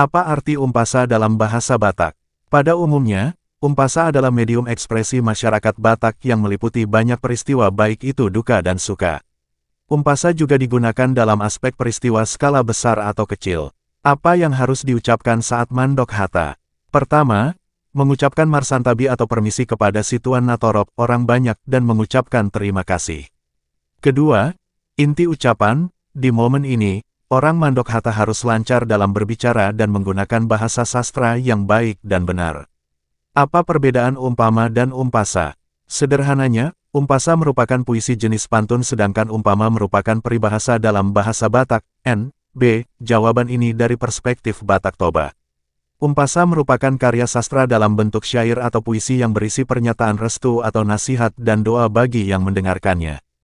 Apa arti umpasa dalam bahasa Batak? Pada umumnya, umpasa adalah medium ekspresi masyarakat Batak yang meliputi banyak peristiwa baik itu duka dan suka. Umpasa juga digunakan dalam aspek peristiwa skala besar atau kecil. Apa yang harus diucapkan saat mandok hata? Pertama, mengucapkan marsantabi atau permisi kepada situan Natorop, orang banyak dan mengucapkan terima kasih. Kedua, inti ucapan, di momen ini, Orang Mandok Hatta harus lancar dalam berbicara dan menggunakan bahasa sastra yang baik dan benar. Apa perbedaan umpama dan umpasa? Sederhananya, umpasa merupakan puisi jenis pantun sedangkan umpama merupakan peribahasa dalam bahasa Batak, N, B. Jawaban ini dari perspektif Batak Toba. Umpasa merupakan karya sastra dalam bentuk syair atau puisi yang berisi pernyataan restu atau nasihat dan doa bagi yang mendengarkannya.